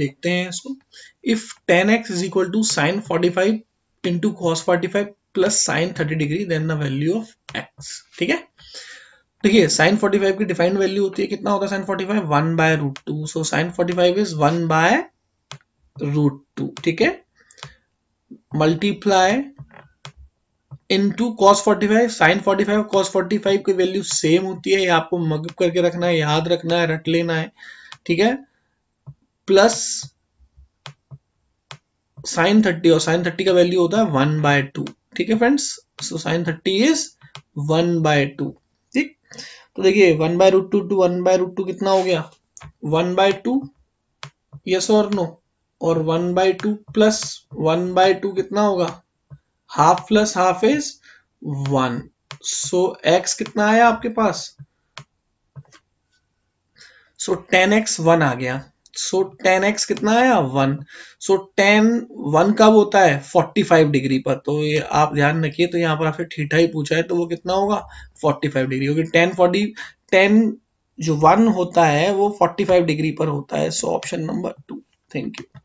देखते हैं इसको if tan x is equal to sine forty five into cos forty five plus sine thirty degree then the value of x ठीक है देखिए sine forty five की defined value होती है कितना होता है sine forty five one by root two so sine forty five is one by root two ठीक है multiply into cos 45 sin 45 cos 45 की वैल्यू सेम होती है ये आपको मगअप करके रखना है याद रखना है रट लेना है ठीक है प्लस साइन थर्टी और साइन थर्टी का वैल्यू होता है वन बाय टू ठीक है friends so sine thirty is one by two ठीक तो देखिए one by root two two one by root two कितना हो गया वन बाय टू यस और नो और one by two plus one by two कितना होगा half plus half is one so x कितना आया आपके पास सो टेन एक्स वन आ गया सो टेन एक्स कितना आया वन सो टेन वन कब होता है फोर्टी फाइव डिग्री पर तो ये आप ध्यान रखिए तो यहाँ पर आपसे ठीठा ही पूछा है तो वो कितना होगा फोर्टी फाइव डिग्री क्योंकि टेन फोर्टी टेन जो वन होता है वो फोर्टी फाइव डिग्री पर होता है so option number two thank you